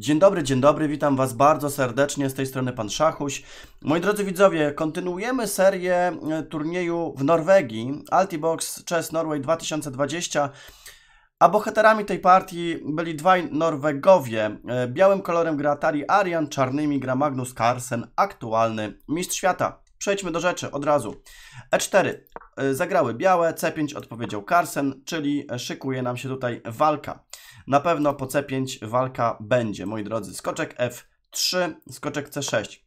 Dzień dobry, dzień dobry, witam Was bardzo serdecznie, z tej strony Pan Szachuś. Moi drodzy widzowie, kontynuujemy serię e, turnieju w Norwegii, Altibox Chess Norway 2020, a bohaterami tej partii byli dwaj Norwegowie. E, białym kolorem gra Atari Arian, czarnymi gra Magnus Carlsen, aktualny mistrz świata. Przejdźmy do rzeczy od razu. E4 e, zagrały białe, C5 odpowiedział Carlsen, czyli szykuje nam się tutaj walka. Na pewno po C5 walka będzie, moi drodzy. Skoczek F3, skoczek C6.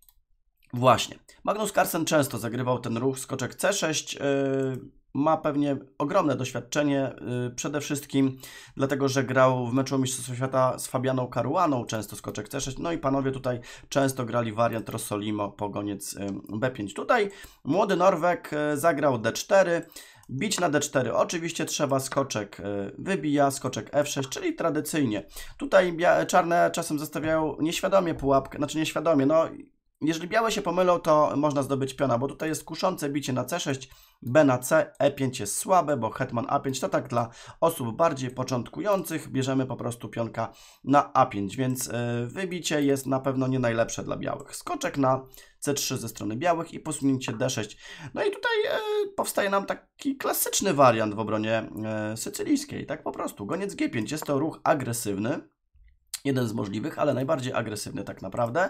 Właśnie. Magnus Carlsen często zagrywał ten ruch skoczek C6. Yy, ma pewnie ogromne doświadczenie, yy, przede wszystkim dlatego, że grał w meczu Mistrzostwa Świata z Fabianą Caruaną, często skoczek C6, no i panowie tutaj często grali wariant Rosolimo pogoniec yy, B5. Tutaj młody Norwek y, zagrał D4, Bić na d4 oczywiście trzeba, skoczek e, wybija, skoczek f6, czyli tradycyjnie. Tutaj czarne czasem zostawiają nieświadomie pułapkę, znaczy nieświadomie, no jeżeli białe się pomylą, to można zdobyć piona, bo tutaj jest kuszące bicie na C6, B na C, E5 jest słabe, bo hetman A5 to tak dla osób bardziej początkujących. Bierzemy po prostu pionka na A5, więc e, wybicie jest na pewno nie najlepsze dla białych. Skoczek na C3 ze strony białych i posunięcie D6. No i tutaj e, powstaje nam taki klasyczny wariant w obronie e, sycylijskiej, tak po prostu. Goniec G5 jest to ruch agresywny. Jeden z możliwych, ale najbardziej agresywny tak naprawdę.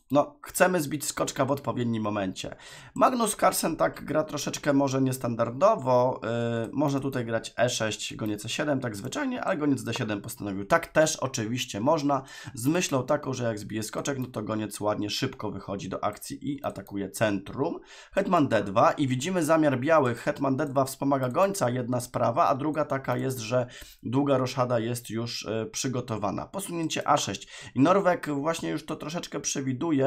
no, chcemy zbić skoczka w odpowiednim momencie. Magnus Carlsen tak gra troszeczkę może niestandardowo. Yy, można tutaj grać E6, goniec E7 tak zwyczajnie, ale goniec D7 postanowił. Tak też oczywiście można, z myślą taką, że jak zbije skoczek, no to goniec ładnie szybko wychodzi do akcji i atakuje centrum. Hetman D2 i widzimy zamiar białych. Hetman D2 wspomaga gońca, jedna sprawa, a druga taka jest, że długa roszada jest już yy, przygotowana. Posunięcie A6 i Norwek właśnie już to troszeczkę przewiduje,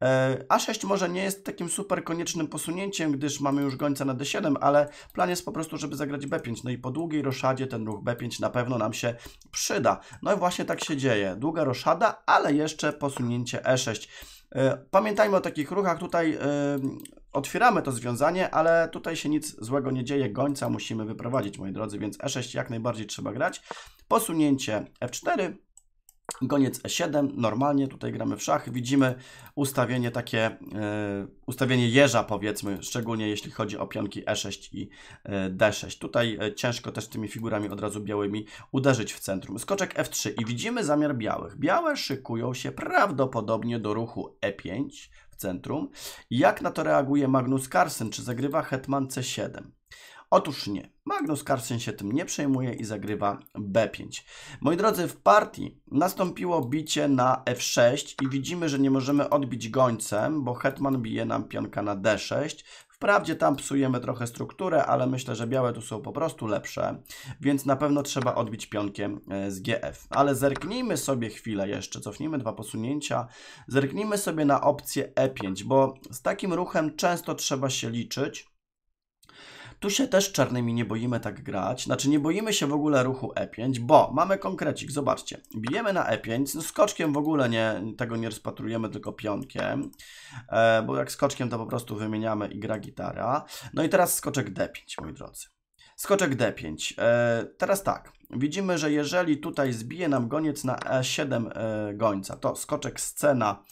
E, A6 może nie jest takim super koniecznym posunięciem, gdyż mamy już gońca na D7, ale plan jest po prostu, żeby zagrać B5. No i po długiej roszadzie ten ruch B5 na pewno nam się przyda. No i właśnie tak się dzieje. Długa roszada, ale jeszcze posunięcie E6. E, pamiętajmy o takich ruchach. Tutaj e, otwieramy to związanie, ale tutaj się nic złego nie dzieje. Gońca musimy wyprowadzić, moi drodzy, więc E6 jak najbardziej trzeba grać. Posunięcie F4, Goniec E7, normalnie tutaj gramy w szach. Widzimy ustawienie takie, e, ustawienie jeża powiedzmy, szczególnie jeśli chodzi o pionki E6 i e, D6. Tutaj e, ciężko też tymi figurami od razu białymi uderzyć w centrum. Skoczek F3 i widzimy zamiar białych. Białe szykują się prawdopodobnie do ruchu E5 w centrum. Jak na to reaguje Magnus Carlsen? Czy zagrywa hetman C7? Otóż nie. Magnus Carlsen się tym nie przejmuje i zagrywa B5. Moi drodzy, w partii nastąpiło bicie na F6 i widzimy, że nie możemy odbić gońcem, bo hetman bije nam pionka na D6. Wprawdzie tam psujemy trochę strukturę, ale myślę, że białe tu są po prostu lepsze, więc na pewno trzeba odbić pionkiem e, z GF. Ale zerknijmy sobie chwilę jeszcze, cofnijmy dwa posunięcia, zerknijmy sobie na opcję E5, bo z takim ruchem często trzeba się liczyć, tu się też czarnymi nie boimy tak grać. Znaczy nie boimy się w ogóle ruchu E5, bo mamy konkrecik, zobaczcie. Bijemy na E5, no skoczkiem w ogóle nie, tego nie rozpatrujemy, tylko pionkiem. E, bo jak skoczkiem to po prostu wymieniamy i gra gitara. No i teraz skoczek D5, moi drodzy. Skoczek D5. E, teraz tak, widzimy, że jeżeli tutaj zbije nam goniec na E7 e, gońca, to skoczek scena,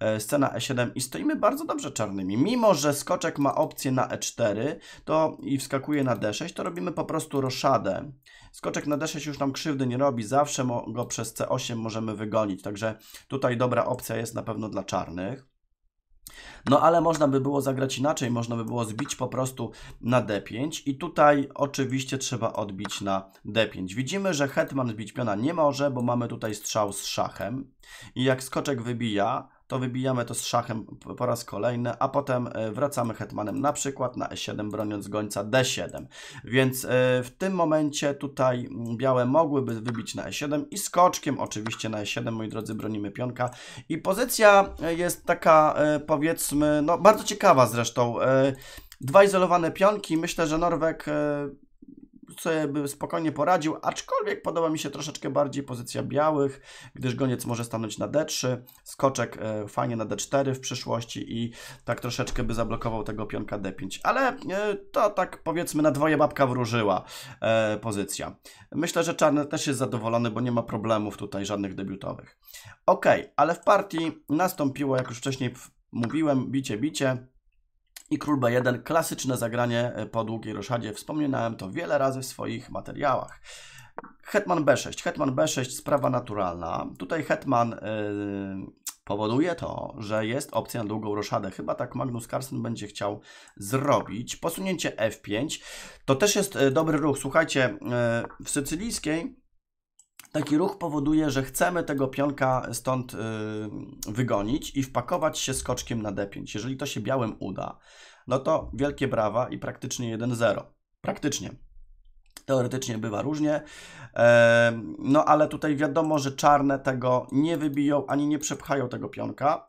e, scena E7 i stoimy bardzo dobrze czarnymi. Mimo, że skoczek ma opcję na E4 to i wskakuje na D6, to robimy po prostu roszadę. Skoczek na D6 już nam krzywdy nie robi, zawsze go przez C8 możemy wygonić, także tutaj dobra opcja jest na pewno dla czarnych. No ale można by było zagrać inaczej, można by było zbić po prostu na d5 i tutaj oczywiście trzeba odbić na d5. Widzimy, że hetman zbić piona nie może, bo mamy tutaj strzał z szachem i jak skoczek wybija, to wybijamy to z szachem po raz kolejny, a potem e, wracamy hetmanem na przykład na e7, broniąc gońca d7. Więc e, w tym momencie tutaj mm, białe mogłyby wybić na e7 i skoczkiem oczywiście na e7, moi drodzy, bronimy pionka. I pozycja e, jest taka, powiedzmy, no bardzo ciekawa zresztą. Dwa izolowane pionki, myślę, że Norwek sobie by spokojnie poradził, aczkolwiek podoba mi się troszeczkę bardziej pozycja białych, gdyż goniec może stanąć na D3, skoczek e, fajnie na D4 w przyszłości i tak troszeczkę by zablokował tego pionka D5, ale e, to tak powiedzmy na dwoje babka wróżyła e, pozycja. Myślę, że czarny też jest zadowolony, bo nie ma problemów tutaj żadnych debiutowych. Ok, ale w partii nastąpiło, jak już wcześniej mówiłem, bicie, bicie, i król b1, klasyczne zagranie e, po długiej roszadzie. Wspominałem to wiele razy w swoich materiałach. Hetman b6. Hetman b6, sprawa naturalna. Tutaj hetman yy, powoduje to, że jest opcja na długą roszadę. Chyba tak Magnus Carlsen będzie chciał zrobić. Posunięcie f5. To też jest e, dobry ruch. Słuchajcie, yy, w sycylijskiej taki ruch powoduje, że chcemy tego pionka stąd y, wygonić i wpakować się skoczkiem na d5. Jeżeli to się białym uda, no to wielkie brawa i praktycznie 1-0. Praktycznie. Teoretycznie bywa różnie, e, no ale tutaj wiadomo, że czarne tego nie wybiją ani nie przepchają tego pionka,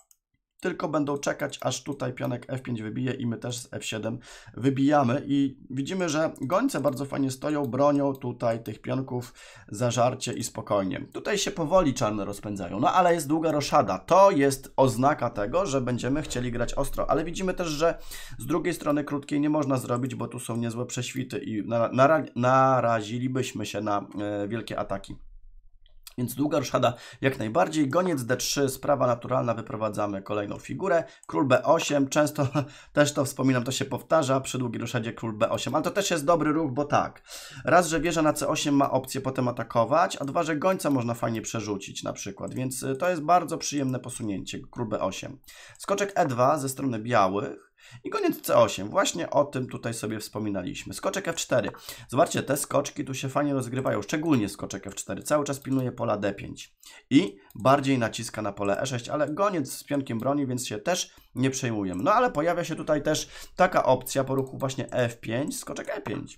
tylko będą czekać, aż tutaj pionek F5 wybije i my też z F7 wybijamy. I widzimy, że gońce bardzo fajnie stoją, bronią tutaj tych pionków zażarcie i spokojnie. Tutaj się powoli czarne rozpędzają, no ale jest długa roszada. To jest oznaka tego, że będziemy chcieli grać ostro, ale widzimy też, że z drugiej strony krótkiej nie można zrobić, bo tu są niezłe prześwity i narazilibyśmy się na e, wielkie ataki. Więc długa ruszada jak najbardziej. Goniec D3, sprawa naturalna, wyprowadzamy kolejną figurę. Król B8, często też to wspominam, to się powtarza przy długiej ruszadzie król B8, ale to też jest dobry ruch, bo tak. Raz, że wieża na C8 ma opcję potem atakować, a dwa, że gońca można fajnie przerzucić na przykład, więc y, to jest bardzo przyjemne posunięcie, król B8. Skoczek E2 ze strony białych. I koniec C8. Właśnie o tym tutaj sobie wspominaliśmy. Skoczek F4. Zobaczcie, te skoczki tu się fajnie rozgrywają, szczególnie skoczek F4. Cały czas pilnuje pola D5 i bardziej naciska na pole E6, ale goniec z pionkiem broni, więc się też nie przejmujemy. No ale pojawia się tutaj też taka opcja po ruchu właśnie F5, skoczek E5.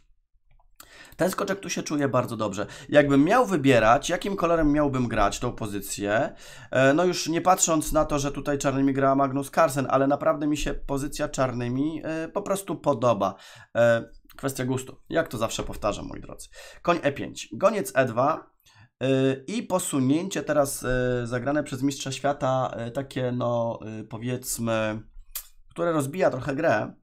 Ten skoczek tu się czuje bardzo dobrze. Jakbym miał wybierać, jakim kolorem miałbym grać tą pozycję, e, no już nie patrząc na to, że tutaj czarnymi gra Magnus Carlsen, ale naprawdę mi się pozycja czarnymi e, po prostu podoba. E, kwestia gustu. Jak to zawsze powtarzam, moi drodzy. Koń E5, goniec E2, i posunięcie teraz zagrane przez Mistrza Świata, takie no powiedzmy, które rozbija trochę grę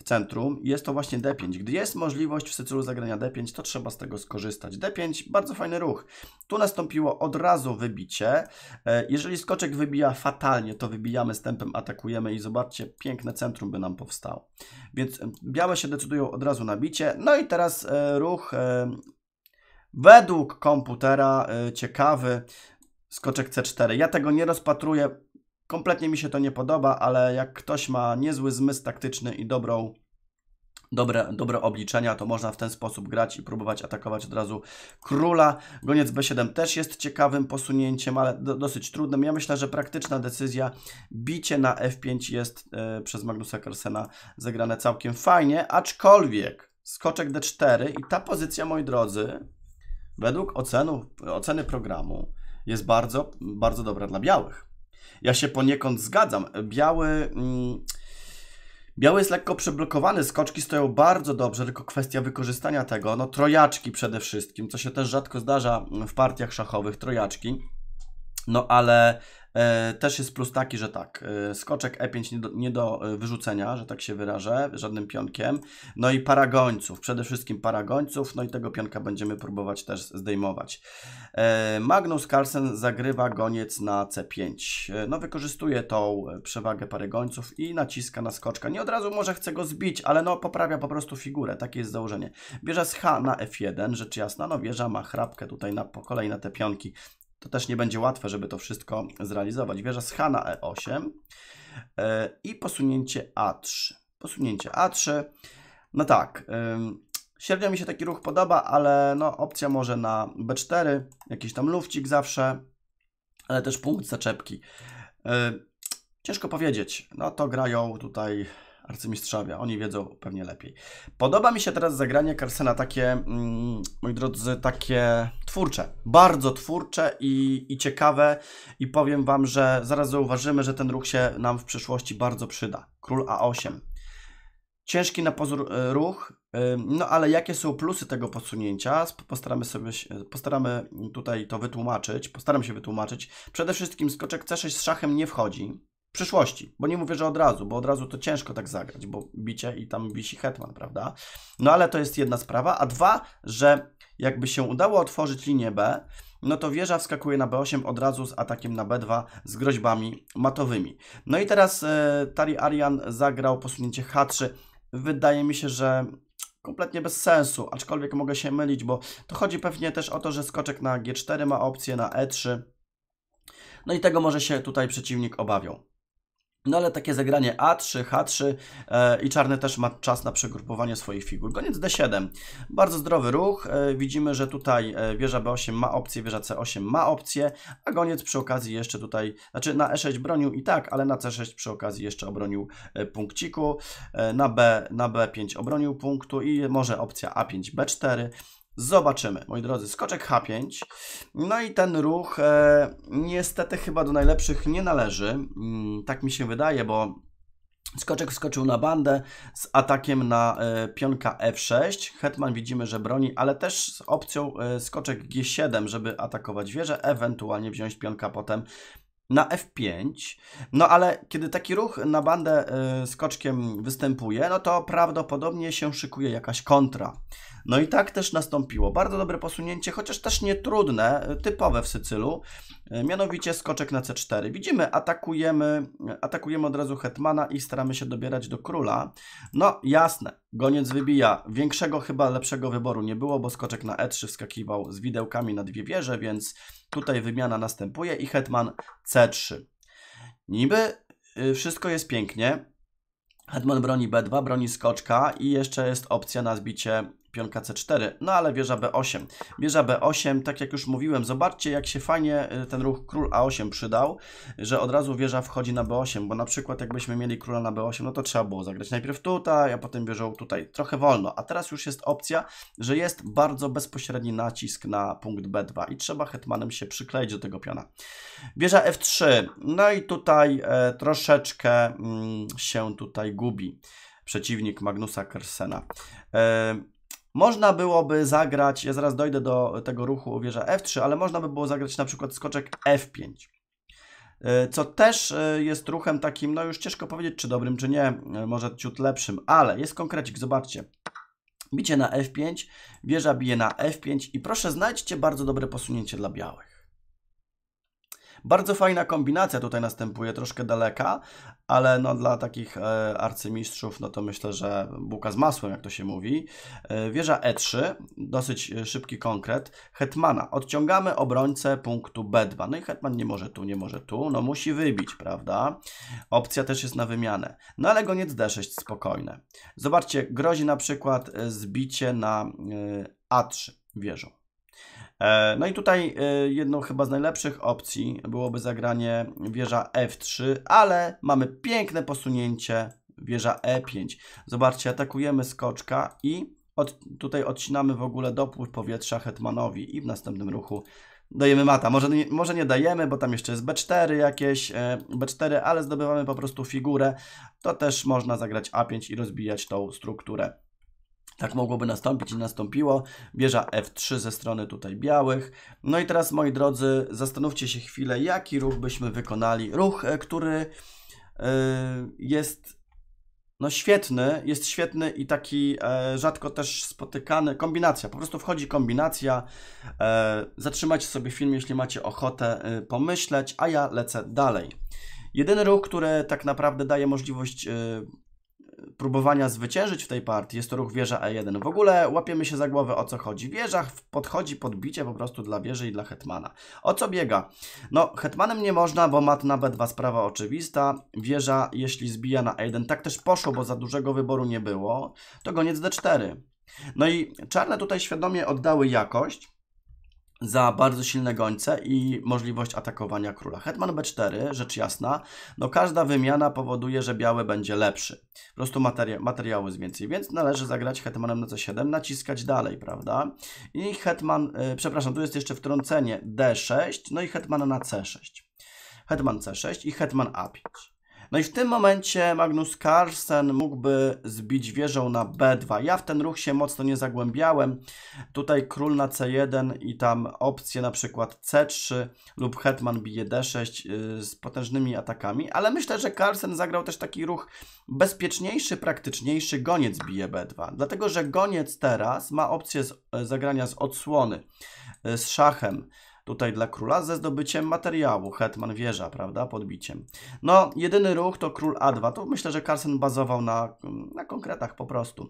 w centrum jest to właśnie D5. Gdy jest możliwość w Sycylu zagrania D5, to trzeba z tego skorzystać. D5, bardzo fajny ruch. Tu nastąpiło od razu wybicie. E, jeżeli skoczek wybija fatalnie, to wybijamy z tempem, atakujemy i zobaczcie, piękne centrum by nam powstało. Więc e, białe się decydują od razu na bicie. No i teraz e, ruch według komputera ciekawy, skoczek C4. Ja tego nie rozpatruję, Kompletnie mi się to nie podoba, ale jak ktoś ma niezły zmysł taktyczny i dobrą dobre, dobre obliczenia, to można w ten sposób grać i próbować atakować od razu króla. Goniec B7 też jest ciekawym posunięciem, ale do, dosyć trudnym. Ja myślę, że praktyczna decyzja bicie na F5 jest e, przez Magnusa Carlsena zagrane całkiem fajnie, aczkolwiek skoczek D4 i ta pozycja, moi drodzy, według ocenu, oceny programu jest bardzo, bardzo dobra dla białych. Ja się poniekąd zgadzam. Biały. Mm, biały jest lekko przeblokowany, skoczki stoją bardzo dobrze, tylko kwestia wykorzystania tego. No, trojaczki przede wszystkim, co się też rzadko zdarza w partiach szachowych, trojaczki. No ale E, też jest plus taki, że tak, e, skoczek E5 nie do, nie do e, wyrzucenia, że tak się wyrażę, żadnym pionkiem. No i paragońców, przede wszystkim paragońców, no i tego pionka będziemy próbować też zdejmować. Magnus Carlsen zagrywa goniec na C5. No wykorzystuje tą przewagę paragońców i naciska na skoczka. Nie od razu może chce go zbić, ale no poprawia po prostu figurę, takie jest założenie. Bierze z H na F1, rzecz jasna, no wieża ma chrapkę tutaj na, po kolei na te pionki to też nie będzie łatwe, żeby to wszystko zrealizować. Wieża schana E8 e, i posunięcie A3. Posunięcie A3. No tak, średnio mi się taki ruch podoba, ale no opcja może na B4, jakiś tam lufcik zawsze, ale też punkt zaczepki. Ciężko powiedzieć. No to grają tutaj arcymistrzowie, oni wiedzą pewnie lepiej. Podoba mi się teraz zagranie Carsena takie, mm, moi drodzy, takie twórcze, bardzo twórcze i, i ciekawe i powiem Wam, że zaraz zauważymy, że ten ruch się nam w przyszłości bardzo przyda. Król A8. Ciężki na pozór e, ruch, no ale jakie są plusy tego posunięcia? Postaramy sobie, postaramy tutaj to wytłumaczyć, postaram się wytłumaczyć. Przede wszystkim skoczek C6 z szachem nie wchodzi, w przyszłości, bo nie mówię, że od razu, bo od razu to ciężko tak zagrać, bo bicie i tam wisi hetman, prawda? No ale to jest jedna sprawa, a dwa, że jakby się udało otworzyć linię B, no to wieża wskakuje na B8 od razu z atakiem na B2 z groźbami matowymi. No i teraz e, Tari Arian zagrał posunięcie H3. Wydaje mi się, że kompletnie bez sensu, aczkolwiek mogę się mylić, bo to chodzi pewnie też o to, że skoczek na G4 ma opcję na E3. No i tego może się tutaj przeciwnik obawiał. No ale takie zagranie A3, H3 e, i czarny też ma czas na przegrupowanie swoich figur. Goniec D7. Bardzo zdrowy ruch. E, widzimy, że tutaj e, wieża B8 ma opcję, wieża C8 ma opcję, a goniec przy okazji jeszcze tutaj, znaczy na E6 bronił i tak, ale na C6 przy okazji jeszcze obronił punkciku, na, B, na B5 obronił punktu i może opcja A5, B4, Zobaczymy, moi drodzy. Skoczek H5. No i ten ruch e, niestety chyba do najlepszych nie należy. Mm, tak mi się wydaje, bo Skoczek wskoczył na bandę z atakiem na e, pionka F6. Hetman widzimy, że broni, ale też z opcją e, skoczek G7, żeby atakować wieżę, ewentualnie wziąć pionka potem na F5. No ale kiedy taki ruch na bandę skoczkiem y, występuje, no to prawdopodobnie się szykuje jakaś kontra. No i tak też nastąpiło. Bardzo dobre posunięcie, chociaż też nie trudne, y, typowe w Sycylu, y, mianowicie skoczek na C4. Widzimy, atakujemy, atakujemy od razu hetmana i staramy się dobierać do króla. No jasne, goniec wybija. Większego chyba lepszego wyboru nie było, bo skoczek na E3 wskakiwał z widełkami na dwie wieże, więc Tutaj wymiana następuje i hetman c3. Niby y, wszystko jest pięknie. Hetman broni b2, broni skoczka i jeszcze jest opcja na zbicie pionka C4, no ale wieża B8. Wieża B8, tak jak już mówiłem, zobaczcie jak się fajnie e, ten ruch król A8 przydał, że od razu wieża wchodzi na B8, bo na przykład jakbyśmy mieli króla na B8, no to trzeba było zagrać najpierw tutaj, a potem wieżą tutaj, trochę wolno, a teraz już jest opcja, że jest bardzo bezpośredni nacisk na punkt B2 i trzeba hetmanem się przykleić do tego piona. Wieża F3, no i tutaj e, troszeczkę mm, się tutaj gubi przeciwnik Magnusa Kersena. E, można byłoby zagrać, ja zaraz dojdę do tego ruchu wieża F3, ale można by było zagrać na przykład skoczek F5. E, co też e, jest ruchem takim, no już ciężko powiedzieć, czy dobrym, czy nie, e, może ciut lepszym, ale jest konkrecik, zobaczcie. Bicie na F5, wieża bije na F5 i proszę znajdźcie bardzo dobre posunięcie dla białych. Bardzo fajna kombinacja tutaj następuje, troszkę daleka, ale no dla takich e, arcymistrzów, no to myślę, że buka z masłem, jak to się mówi. E, wieża E3, dosyć e, szybki konkret. Hetmana, odciągamy obrońcę punktu B2. No i Hetman nie może tu, nie może tu, no musi wybić, prawda? Opcja też jest na wymianę. No ale goniec D6 spokojne. Zobaczcie, grozi na przykład e, zbicie na e, A3 wieżą. E, no i tutaj e, jedną chyba z najlepszych opcji byłoby zagranie wieża F3, ale mamy piękne posunięcie wieża E5. Zobaczcie, atakujemy skoczka i od, tutaj odcinamy w ogóle dopływ powietrza hetmanowi i w następnym ruchu dajemy mata. Może nie, może nie dajemy, bo tam jeszcze jest B4 jakieś, e, B4, ale zdobywamy po prostu figurę. To też można zagrać A5 i rozbijać tą strukturę. Tak mogłoby nastąpić i nastąpiło. Bierze F3 ze strony tutaj białych. No i teraz, moi drodzy, zastanówcie się chwilę, jaki ruch byśmy wykonali. Ruch, e, który yy, jest no świetny, jest świetny i taki e, rzadko też spotykany. Kombinacja, po prostu wchodzi kombinacja. E, zatrzymajcie sobie film, jeśli macie ochotę e, pomyśleć, a ja lecę dalej. Jedyny ruch, który tak naprawdę daje możliwość e, próbowania zwyciężyć w tej partii. Jest to ruch wieża E1. W ogóle łapiemy się za głowę o co chodzi. Wieża podchodzi podbicie po prostu dla wieży i dla hetmana. O co biega? No, hetmanem nie można, bo mat na B2 sprawa oczywista. Wieża, jeśli zbija na E1, tak też poszło, bo za dużego wyboru nie było, to goniec D4. No i czarne tutaj świadomie oddały jakość, za bardzo silne gońce i możliwość atakowania króla. Hetman b4, rzecz jasna, no każda wymiana powoduje, że biały będzie lepszy. Po prostu materia materiału jest więcej, więc należy zagrać hetmanem na c7, naciskać dalej, prawda? I hetman, e, przepraszam, tu jest jeszcze wtrącenie d6, no i hetmana na c6. Hetman c6 i hetman a5. No i w tym momencie Magnus Carlsen mógłby zbić wieżą na B2. Ja w ten ruch się mocno nie zagłębiałem. Tutaj król na C1 i tam opcje na przykład C3 lub hetman bije D6 y, z potężnymi atakami, ale myślę, że Carlsen zagrał też taki ruch bezpieczniejszy, praktyczniejszy. Goniec bije B2, dlatego że goniec teraz ma opcję e, zagrania z odsłony, e, z szachem. Tutaj dla króla ze zdobyciem materiału. Hetman wieża, prawda? Podbiciem. No, jedyny ruch to król A2. To myślę, że Carson bazował na, na konkretach po prostu.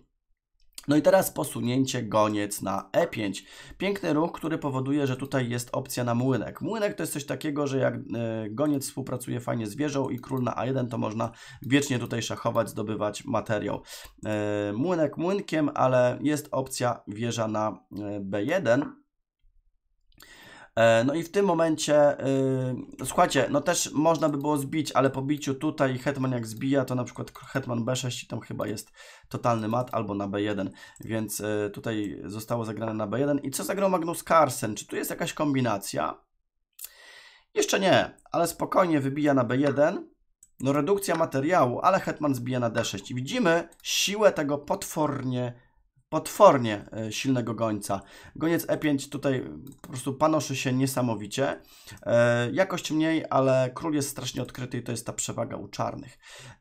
No i teraz posunięcie goniec na E5. Piękny ruch, który powoduje, że tutaj jest opcja na młynek. Młynek to jest coś takiego, że jak e, goniec współpracuje fajnie z wieżą i król na A1, to można wiecznie tutaj szachować, zdobywać materiał. E, młynek młynkiem, ale jest opcja wieża na e, B1 E, no i w tym momencie, yy, słuchajcie, no też można by było zbić, ale po biciu tutaj Hetman jak zbija, to na przykład Hetman B6 i tam chyba jest totalny mat albo na B1, więc yy, tutaj zostało zagrane na B1. I co zagrał Magnus Carlsen? Czy tu jest jakaś kombinacja? Jeszcze nie, ale spokojnie wybija na B1. No redukcja materiału, ale Hetman zbija na D6. I widzimy siłę tego potwornie potwornie e, silnego gońca. Goniec E5 tutaj e, po prostu panoszy się niesamowicie. E, jakość mniej, ale król jest strasznie odkryty i to jest ta przewaga u czarnych.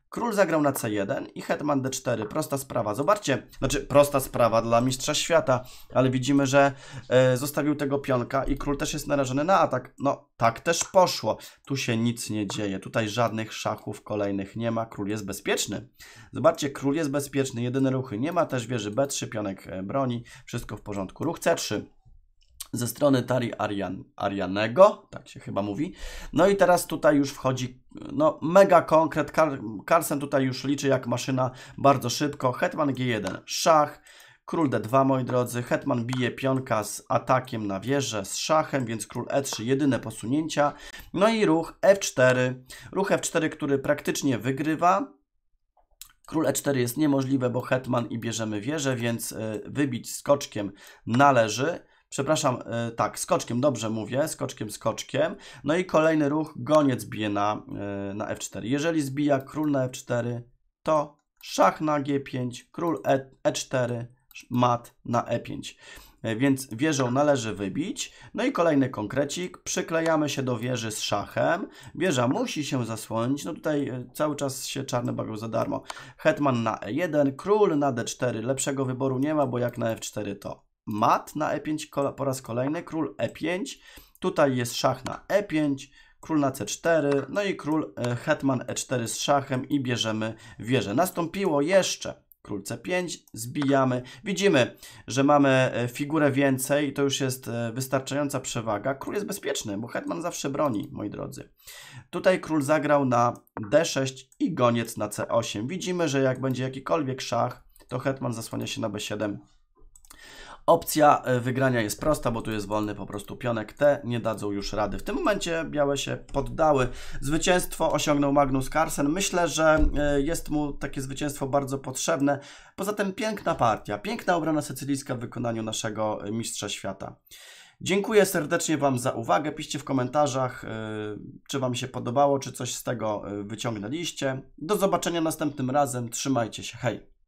Król zagrał na C1 i hetman D4. Prosta sprawa. Zobaczcie, znaczy prosta sprawa dla mistrza świata, ale widzimy, że e, zostawił tego pionka i król też jest narażony na atak. No, tak też poszło. Tu się nic nie dzieje. Tutaj żadnych szachów kolejnych nie ma. Król jest bezpieczny. Zobaczcie, król jest bezpieczny. Jedyne ruchy nie ma. Też wieży B3, pionek e, broni. Wszystko w porządku. Ruch C3 ze strony Tari Arian, Arianego, tak się chyba mówi. No i teraz tutaj już wchodzi no, mega konkret. Car tutaj już liczy jak maszyna bardzo szybko. Hetman G1, szach. Król D2, moi drodzy. Hetman bije pionka z atakiem na wieżę, z szachem, więc król E3, jedyne posunięcia. No i ruch F4. Ruch F4, który praktycznie wygrywa. Król E4 jest niemożliwe, bo hetman i bierzemy wieżę, więc e, wybić skoczkiem należy przepraszam, e, tak, skoczkiem, dobrze mówię, skoczkiem, skoczkiem. No i kolejny ruch, goniec bije na, e, na f4. Jeżeli zbija król na f4, to szach na g5, król e, e4, mat na e5 e, więc wieżą należy wybić. No i kolejny konkrecik, przyklejamy się do wieży z szachem, wieża musi się zasłonić, no tutaj cały czas się czarny bawił za darmo. Hetman na e1, król na d4, lepszego wyboru nie ma, bo jak na f4 to mat na e5 po raz kolejny, król e5, tutaj jest szach na e5, król na c4, no i król e, hetman e4 z szachem i bierzemy wieżę. Nastąpiło jeszcze król c5, zbijamy. Widzimy, że mamy e, figurę więcej, to już jest e, wystarczająca przewaga. Król jest bezpieczny, bo hetman zawsze broni, moi drodzy. Tutaj król zagrał na d6 i goniec na c8. Widzimy, że jak będzie jakikolwiek szach, to hetman zasłania się na b7. Opcja e, wygrania jest prosta, bo tu jest wolny po prostu pionek. Te nie dadzą już rady. W tym momencie białe się poddały. Zwycięstwo osiągnął Magnus Carlsen. Myślę, że e, jest mu takie zwycięstwo bardzo potrzebne. Poza tym piękna partia, piękna obrona sycylijska w wykonaniu naszego e, mistrza świata. Dziękuję serdecznie Wam za uwagę. Piszcie w komentarzach, czy Wam się podobało, czy coś z tego wyciągnęliście. Do zobaczenia następnym razem. Trzymajcie się. Hej!